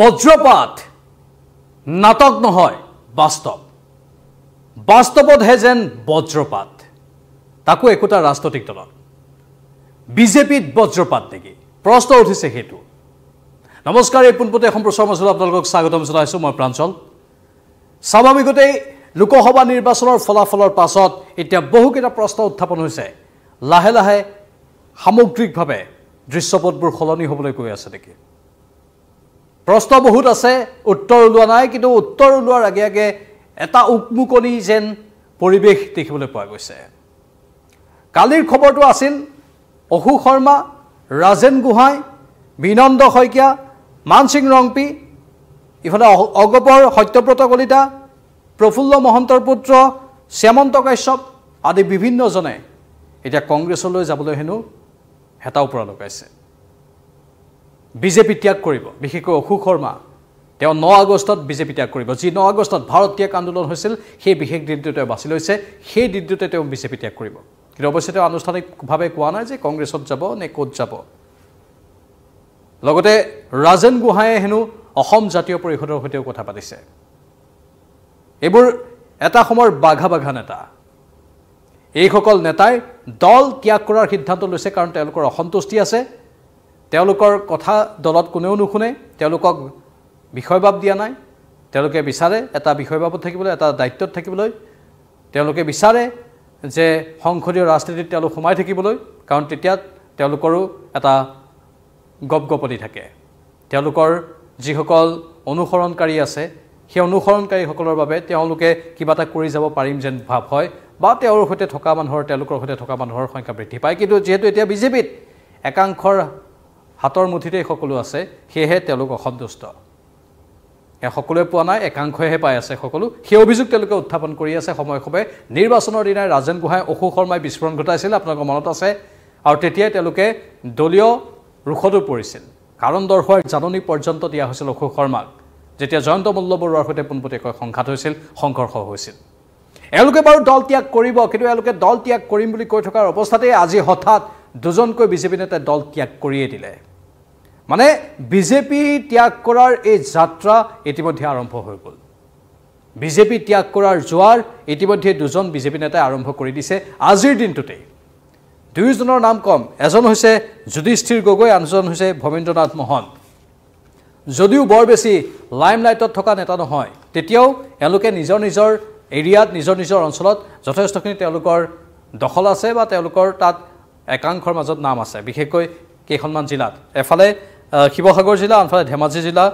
বজ্ৰপাত নাটক নহয় বাস্তৱ বাস্তৱতহে যেন বজ্ৰপাত তাকো একোটা ৰাজনৈতিক দলত বিজেপিত বজ্ৰপাত নেকি প্ৰশ্ন উঠিছে সেইটো নমস্কাৰ এই পোনপতে এখন প্ৰশ্ন মাজত আপোনালোকক স্বাগতম জনাইছোঁ মই প্ৰাঞ্চল স্বাভাৱিকতেই লোকসভা নিৰ্বাচনৰ ফলাফলৰ পাছত এতিয়া বহুকেইটা প্ৰশ্ন উত্থাপন হৈছে লাহে লাহে সামগ্ৰিকভাৱে দৃশ্যপটবোৰ সলনি হ'বলৈ গৈ আছে নেকি প্ৰশ্ন বহুত আছে উত্তৰ ওলোৱা নাই কিন্তু উত্তৰ ওলোৱাৰ আগে আগে এটা উকমুকনি যেন পৰিৱেশ দেখিবলৈ পোৱা গৈছে কালিৰ খবৰটো আছিল অশোক শৰ্মা ৰাজেন গোহাঁই বিনন্দ শইকীয়া মানসিং ৰংপি ইফালে অগপৰ সত্যব্ৰত কলিতা প্ৰফুল্ল মহন্তৰ পুত্ৰ শ্যামন্ত কাশ্যপ আদি বিভিন্নজনে এতিয়া কংগ্ৰেছলৈ যাবলৈ হেনো হেতা ওপৰা লগাইছে বিজেপি ত্যাগ কৰিব বিশেষকৈ অশোক শৰ্মা তেওঁ ন আগষ্টত বিজেপি ত্যাগ কৰিব যি ন আগষ্টত ভাৰত ত্যাগ আন্দোলন হৈছিল সেই বিশেষ দিনটো তেওঁ বাছি লৈছে সেই দিনটোতে তেওঁ বিজেপি ত্যাগ কৰিব কিন্তু অৱশ্যে তেওঁ আনুষ্ঠানিকভাৱে কোৱা নাই যে কংগ্ৰেছত যাব নে ক'ত যাব লগতে ৰাজেন গোহাঁয়ে হেনো অসম জাতীয় পৰিষদৰ সৈতেও কথা পাতিছে এইবোৰ এটা সময়ৰ বাঘা বাঘা নেতা এইসকল নেতাই দল ত্যাগ কৰাৰ সিদ্ধান্ত লৈছে কাৰণ তেওঁলোকৰ অসন্তুষ্টি আছে তেওঁলোকৰ কথা দলত কোনেও নুশুনে তেওঁলোকক বিষয়বাব দিয়া নাই তেওঁলোকে বিচাৰে এটা বিষয়বাবত থাকিবলৈ এটা দায়িত্বত থাকিবলৈ তেওঁলোকে বিচাৰে যে সংসদীয় ৰাজনীতিত তেওঁলোক সোমাই থাকিবলৈ কাৰণ তেতিয়া তেওঁলোকৰো এটা গপ গপনি থাকে তেওঁলোকৰ যিসকল অনুসৰণকাৰী আছে সেই অনুসৰণকাৰীসকলৰ বাবে তেওঁলোকে কিবা এটা কৰি যাব পাৰিম যেন ভাৱ হয় বা তেওঁৰ সৈতে থকা মানুহৰ তেওঁলোকৰ সৈতে থকা মানুহৰ সংখ্যা বৃদ্ধি পায় কিন্তু যিহেতু এতিয়া বিজেপিত একাংশৰ হাতৰ মুঠিতেই সকলো আছে সেয়েহে তেওঁলোক অসন্তুষ্ট সকলোৱে পোৱা নাই একাংশইহে পাই আছে সকলো সেই অভিযোগ তেওঁলোকে উত্থাপন কৰি আছে সময়ে সময়ে নিৰ্বাচনৰ দিনাই ৰাজেন গোহাঁই অশোক শৰ্মাই বিস্ফোৰণ ঘটাইছিল আপোনালোকৰ মনত আছে আৰু তেতিয়াই তেওঁলোকে দলীয় ৰোষতো পৰিছিল কাৰণ দৰ্শোৱাৰ জাননী পৰ্যন্ত দিয়া হৈছিল অশোক শৰ্মাক যেতিয়া জয়ন্ত মল্ল বৰুৱাৰ সৈতে পোনপটীয়াকৈ সংঘাত হৈছিল সংঘৰ্ষ হৈছিল এওঁলোকে বাৰু দল ত্যাগ কৰিব কিন্তু এওঁলোকে দল ত্যাগ কৰিম বুলি কৈ থকাৰ অৱস্থাতেই আজি হঠাৎ দুজনকৈ বিজেপি নেতাই দল ত্যাগ কৰিয়েই দিলে মানে বিজেপি ত্যাগ কৰাৰ এই যাত্ৰা ইতিমধ্যে আৰম্ভ হৈ গ'ল বিজেপি ত্যাগ কৰাৰ জোৱাৰ ইতিমধ্যে দুজন বিজেপি নেতাই আৰম্ভ কৰি দিছে আজিৰ দিনটোতে দুয়োজনৰ নাম কম এজন হৈছে যুধিষ্ঠিৰ গগৈ আনজন হৈছে ভৱেন্দ্ৰনাথ মোহন যদিও বৰ বেছি লাইম লাইটত থকা নেতা নহয় তেতিয়াও এওঁলোকে নিজৰ নিজৰ এৰিয়াত নিজৰ নিজৰ অঞ্চলত যথেষ্টখিনি তেওঁলোকৰ দখল আছে বা তেওঁলোকৰ তাত একাংশৰ মাজত নাম আছে বিশেষকৈ কেইখনমান জিলাত এফালে শিৱসাগৰ জিলা আনফালে ধেমাজি জিলা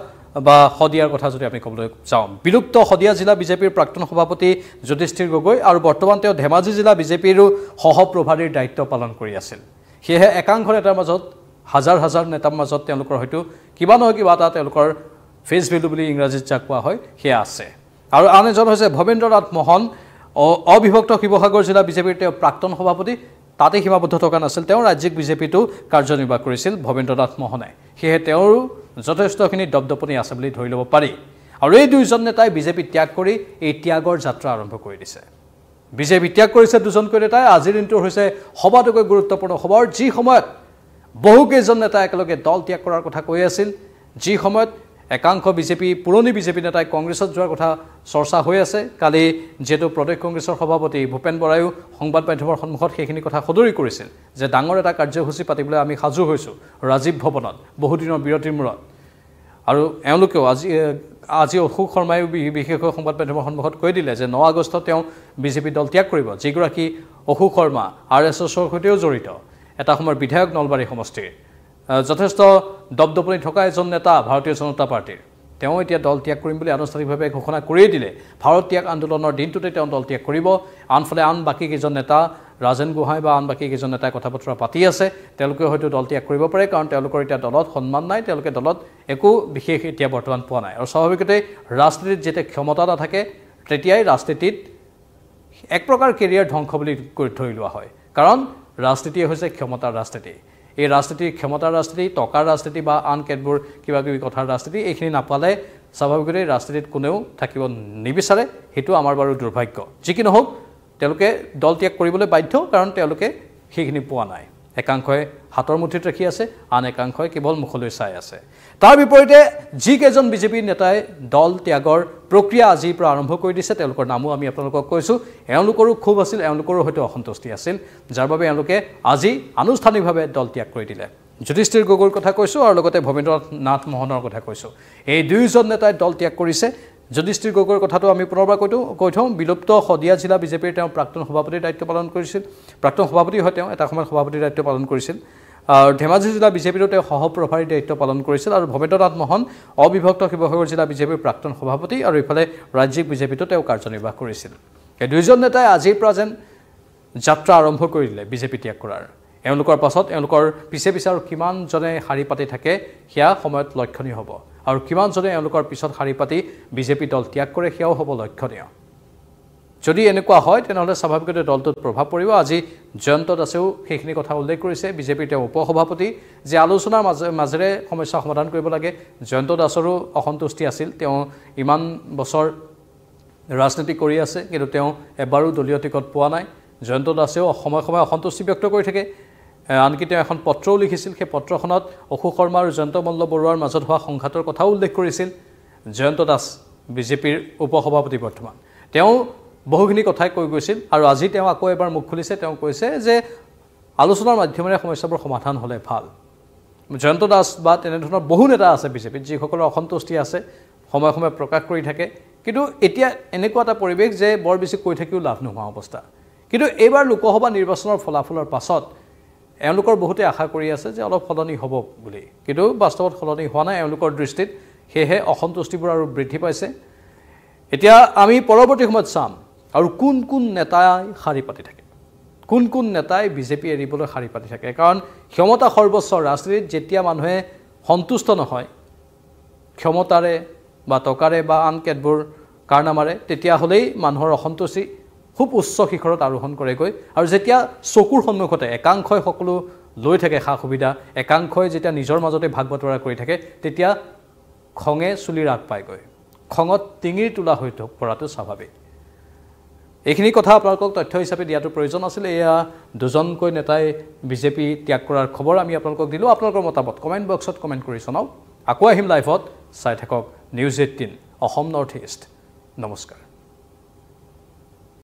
বা শদিয়াৰ কথা যদি আমি ক'বলৈ যাওঁ বিলুপ্ত শদিয়া জিলা বিজেপিৰ প্ৰাক্তন সভাপতি যুধিষ্ঠিৰ গগৈ আৰু বৰ্তমান তেওঁ ধেমাজি জিলা বিজেপিৰো সহপ্ৰভাৰীৰ দায়িত্ব পালন কৰি আছিল সেয়েহে একাংশ নেতাৰ মাজত হাজাৰ হাজাৰ নেতাৰ মাজত তেওঁলোকৰ হয়তো কিবা নহয় কিবা এটা তেওঁলোকৰ ফেচ ভেলু বুলি ইংৰাজীত যাক কোৱা হয় সেয়া আছে আৰু আন এজন হৈছে ভৱেন্দ্ৰ নাথ মোহন অবিভক্ত শিৱসাগৰ জিলা বিজেপিৰ তেওঁ প্ৰাক্তন সভাপতি তাতে সীমাবদ্ধ থকা নাছিল তেওঁ ৰাজ্যিক বিজেপিতো কাৰ্যনিৰ্বাহ কৰিছিল ভৱেন্দ্ৰ নাথ মোহনে সেয়েহে তেওঁৰো যথেষ্টখিনি দপদপনি আছে বুলি ধৰি ল'ব পাৰি আৰু এই দুয়োজন নেতাই বিজেপি ত্যাগ কৰি এই ত্যাগৰ যাত্ৰা আৰম্ভ কৰি দিছে বিজেপি ত্যাগ কৰিছে দুজনকৈ নেতাই আজিৰ দিনটো হৈছে সবাতোকৈ গুৰুত্বপূৰ্ণ সভাৰ যি সময়ত বহুকেইজন নেতাই একেলগে দল ত্যাগ কৰাৰ কথা কৈ আছিল যি সময়ত একাংশ বিজেপি পুৰণি বিজেপি নেতাই কংগ্ৰেছত যোৱাৰ কথা চৰ্চা হৈ আছে কালি যিহেতু প্ৰদেশ কংগ্ৰেছৰ সভাপতি ভূপেন বৰায়ো সংবাদ মাধ্যমৰ সন্মুখত সেইখিনি কথা সদৰি কৰিছিল যে ডাঙৰ এটা কাৰ্যসূচী পাতিবলৈ আমি সাজু হৈছোঁ ৰাজীৱ ভৱনত বহুদিনৰ বিৰতিৰ মূৰত আৰু এওঁলোকেও আজি আজি অশোক শৰ্মায়ো বিশেষকৈ সংবাদ মাধ্যমৰ সন্মুখত কৈ দিলে যে ন আগষ্টত তেওঁ বিজেপি দল ত্যাগ কৰিব যিগৰাকী অশোক শৰ্মা আৰ এছ এছৰ সৈতেও জড়িত এটা সময়ৰ বিধায়ক নলবাৰী সমষ্টিৰ যথেষ্ট দপদপনি থকা এজন নেতা ভাৰতীয় জনতা পাৰ্টীৰ তেওঁ এতিয়া দল ত্যাগ কৰিম বুলি আনুষ্ঠানিকভাৱে ঘোষণা কৰিয়ে দিলে ভাৰত ত্যাগ আন্দোলনৰ দিনটোতে তেওঁ দল ত্যাগ কৰিব আনফালে আন বাকী কেইজন নেতা ৰাজেন গোহাঁই বা আন বাকী কেইজন নেতাই কথা বতৰা পাতি আছে তেওঁলোকে হয়তো দল ত্যাগ কৰিব পাৰে কাৰণ তেওঁলোকৰ এতিয়া দলত সন্মান নাই তেওঁলোকে দলত একো বিশেষ এতিয়া বৰ্তমান পোৱা নাই আৰু স্বাভাৱিকতে ৰাজনীতিত যেতিয়া ক্ষমতা নাথাকে তেতিয়াই ৰাজনীতিত এক প্ৰকাৰ কেৰিয়াৰ ধ্বংস বুলি কৰি ধৰি লোৱা হয় কাৰণ ৰাজনীতিয়ে হৈছে ক্ষমতাৰ ৰাজনীতি এই ৰাজনীতি ক্ষমতাৰ ৰাজনীতি টকাৰ ৰাজনীতি বা আন কেতবোৰ কিবা কিবি কথাৰ ৰাজনীতি এইখিনি নাপালে স্বাভাৱিকতে ৰাজনীতিত কোনেও থাকিব নিবিচাৰে সেইটো আমাৰ বাৰু দুৰ্ভাগ্য যি কি নহওক তেওঁলোকে দল ত্যাগ কৰিবলৈ বাধ্য কাৰণ তেওঁলোকে সেইখিনি পোৱা নাই একাংশই হাতৰ মুঠিত ৰাখি আছে আন একাংশই কেৱল মুখলৈ চাই আছে তাৰ বিপৰীতে যিকেইজন বিজেপিৰ নেতাই দল ত্যাগৰ প্ৰক্ৰিয়া আজিৰ পৰা আৰম্ভ কৰি দিছে তেওঁলোকৰ নামো আমি আপোনালোকক কৈছোঁ এওঁলোকৰো ক্ষোভ আছিল এওঁলোকৰো হয়তো অসন্তুষ্টি আছিল যাৰ বাবে এওঁলোকে আজি আনুষ্ঠানিকভাৱে দল ত্যাগ কৰি দিলে যুধিষ্ঠিৰ গগৈৰ কথা কৈছোঁ আৰু লগতে ভৱেন্দ্ৰনাথ নাথ মোহনৰ কথা কৈছোঁ এই দুয়োজন নেতাই দল ত্যাগ কৰিছে যুধিষ্ঠিৰ গগৈৰ কথাটো আমি পুনৰবাৰ কৈ দিওঁ কৈ থওঁ বিলুপ্ত শদিয়া জিলা বিজেপিৰ তেওঁ প্ৰাক্তন সভাপতিৰ দায়িত্ব পালন কৰিছিল প্ৰাক্তন সভাপতি হয় তেওঁ এটা সময়ত সভাপতিৰ দায়িত্ব পালন কৰিছিল আৰু ধেমাজি জিলা বিজেপিৰো তেওঁ সহপ্ৰভাৰীৰ দায়িত্ব পালন কৰিছিল আৰু ভৱেন্দ্ৰ নাথ মোহন অবিভক্ত শিৱসাগৰ জিলা বিজেপিৰ প্ৰাক্তন সভাপতি আৰু ইফালে ৰাজ্যিক বিজেপিতো তেওঁ কাৰ্যনিৰ্বাহ কৰিছিল এই দুয়োজন নেতাই আজিৰ পৰা যেন যাত্ৰা আৰম্ভ কৰি দিলে বিজেপি ত্যাগ কৰাৰ এওঁলোকৰ পাছত এওঁলোকৰ পিছে পিছে আৰু কিমানজনে শাৰী পাতি থাকে সেয়া সময়ত লক্ষণীয় হ'ব আৰু কিমানজনে এওঁলোকৰ পিছত শাৰী পাতি বিজেপি দল ত্যাগ কৰে সেয়াও হ'ব লক্ষণীয় যদি এনেকুৱা হয় তেনেহ'লে স্বাভাৱিকতে দলটোত প্ৰভাৱ পৰিব আজি জয়ন্ত দাসেও সেইখিনি কথা উল্লেখ কৰিছে বিজেপিৰ তেওঁ উপসভাপতি যে আলোচনাৰ মাজে মাজেৰে সমস্যা সমাধান কৰিব লাগে জয়ন্ত দাসৰো অসন্তুষ্টি আছিল তেওঁ ইমান বছৰ ৰাজনীতি কৰি আছে কিন্তু তেওঁ এবাৰো দলীয় টিকট পোৱা নাই জয়ন্ত দাসেও সময়ে সময়ে অসন্তুষ্টি ব্যক্ত কৰি থাকে আনকি তেওঁ এখন পত্ৰও লিখিছিল সেই পত্ৰখনত অশোক শৰ্মা আৰু জয়ন্ত মল্ল বৰুৱাৰ মাজত হোৱা সংঘাতৰ কথাও উল্লেখ কৰিছিল জয়ন্ত দাস বিজেপিৰ উপসভাপতি বৰ্তমান তেওঁ বহুখিনি কথাই কৈ গৈছিল আৰু আজি তেওঁ আকৌ এবাৰ মুখ খুলিছে তেওঁ কৈছে যে আলোচনাৰ মাধ্যমেৰে সমস্যাবোৰ সমাধান হ'লে ভাল জয়ন্ত দাস বা তেনেধৰণৰ বহু নেতা আছে বিজেপিত যিসকলৰ অসন্তুষ্টি আছে সময়ে সময়ে প্ৰকাশ কৰি থাকে কিন্তু এতিয়া এনেকুৱা এটা পৰিৱেশ যে বৰ বেছি কৈ থাকিও লাভ নোহোৱা অৱস্থা কিন্তু এইবাৰ লোকসভা নিৰ্বাচনৰ ফলাফলৰ পাছত এওঁলোকৰ বহুতে আশা কৰি আছে যে অলপ সলনি হ'ব বুলি কিন্তু বাস্তৱত সলনি হোৱা নাই এওঁলোকৰ দৃষ্টিত সেয়েহে অসন্তুষ্টিবোৰ আৰু বৃদ্ধি পাইছে এতিয়া আমি পৰৱৰ্তী সময়ত চাম আৰু কোন কোন নেতাই শাৰী পাতি থাকে কোন কোন নেতাই বিজেপি এৰিবলৈ শাৰী পাতি থাকে কাৰণ ক্ষমতা সৰ্বোচ্চ ৰাজনীতিত যেতিয়া মানুহে সন্তুষ্ট নহয় ক্ষমতাৰে বা টকাৰে বা আন কেতবোৰ কাৰণামাৰে তেতিয়াহ'লেই মানুহৰ অসন্তুষ্টি খুব উচ্চ শিখৰত আৰোহণ কৰেগৈ আৰু যেতিয়া চকুৰ সন্মুখতে একাংশই সকলো লৈ থাকে সা সুবিধা একাংশই যেতিয়া নিজৰ মাজতে ভাগ বতৰা কৰি থাকে তেতিয়া খঙে চুলি চুলিৰ পায়গৈ খঙত টিঙিৰ তোলা হৈ পৰাটো স্বাভাৱিক এইখিনি কথা আপোনালোকক তথ্য হিচাপে দিয়াটো প্ৰয়োজন আছিলে এয়া দুজনকৈ নেতাই বিজেপি ত্যাগ কৰাৰ খবৰ আমি আপোনালোকক দিলোঁ আপোনালোকৰ মতামত কমেণ্ট বক্সত কমেণ্ট কৰি জনাওক আকৌ আহিম লাইভত চাই থাকক news eighteen Assam north east নমস্কাৰ